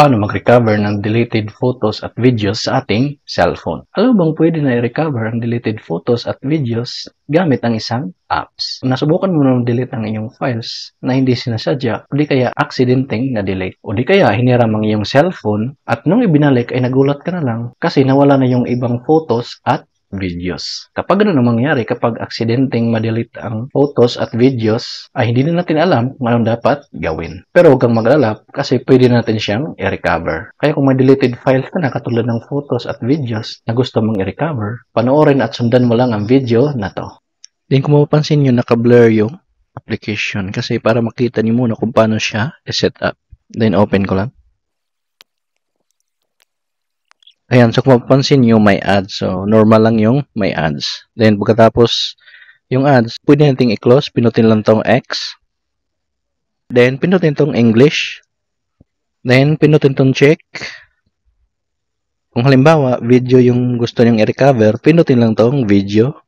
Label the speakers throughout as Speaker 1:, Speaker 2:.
Speaker 1: paano mag-recover ng deleted photos at videos sa ating cellphone. Alam bang pwede na i-recover ang deleted photos at videos gamit ang isang apps? Nasubukan mo nang delete ang inyong files na hindi sinasadya o di kaya accidenting na delete o di kaya hiniram ang iyong cellphone at nung ibinalik ay nagulat ka na lang kasi nawala na yung ibang photos at videos. Kapag ganun ang mangyari, kapag aksidenteng madelete ang photos at videos, ay hindi na natin alam kung anong dapat gawin. Pero huwag kang magalala kasi pwede natin siyang i-recover. Kaya kung may deleted files ka na katulad ng photos at videos na gusto mong i-recover, panoorin at sundan mo lang ang video na to. Then ko mapapansin yung naka-blur yung application kasi para makita niyo muna kung paano siya i-set up. Then open ko lang. Ayan, so kung mapapansin nyo, may ads. So, normal lang yung may ads. Then, pagkatapos yung ads, pwede nating i-close. Pinutin lang tong X. Then, pinutin tong English. Then, pinutin tong check. Kung halimbawa, video yung gusto nyong i-recover, pinutin lang tong video.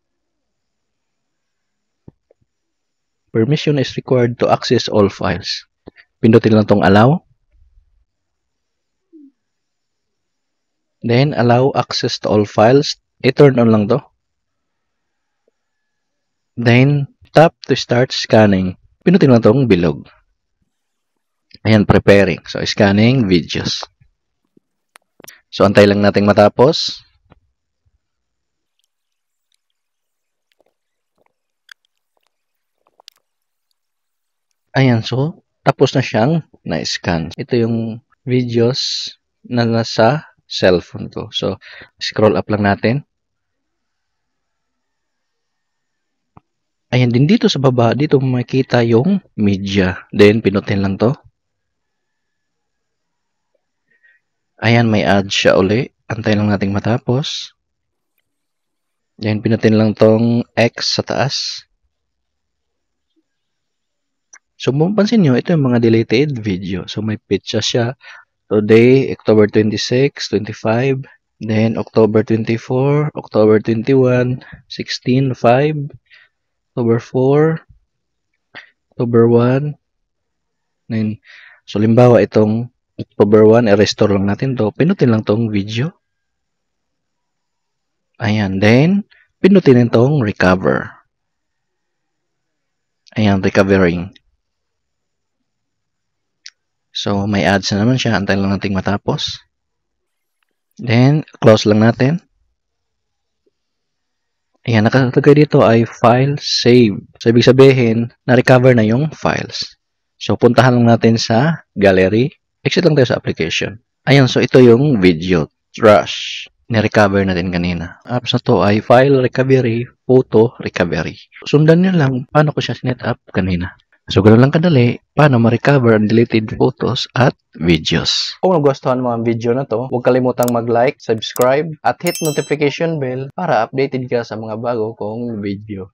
Speaker 1: Permission is required to access all files. Pindutin lang tong allow. Then, allow access to all files. I-turn on lang to. Then, tap to start scanning. Pinutin lang tong bilog. Ayan, preparing. So, scanning videos. So, antay lang nating matapos. Ayan, so, tapos na siyang na-scan. Ito yung videos na nasa cellphone ko. So, scroll up lang natin. Ayan din dito sa baba, dito makikita yung media. Then, pinutin lang to. Ayan, may add siya uli. Antay lang natin matapos. Ayan, pinutin lang tong X sa taas. So, mapansin nyo, ito yung mga deleted video. So, may picture siya, Today, October 26, 25, then October 24, October 21, 16, 5, October 4, October 1, then, so limbawa itong October 1, i-restore lang natin to. Pinutin lang tong video. Ayan, then, pinutin itong recover. Ayan, recovering. So, may ads na naman siya. Antay lang natin matapos. Then, close lang natin. Ayan, nakalagay dito ay file save. So, ibig sabihin, na-recover na yung files. So, puntahan lang natin sa gallery. Exit lang tayo sa application. Ayan, so ito yung video. Trash. Ni-recover natin kanina. Apps na to ay file recovery, photo recovery. Sundan nyo lang paano ko siya sinet up kanina. So, ganun lang kadali, paano ma-recover ang deleted photos at videos. Kung nagustuhan mo ang video na to, huwag kalimutang mag-like, subscribe, at hit notification bell para updated ka sa mga bago kong video.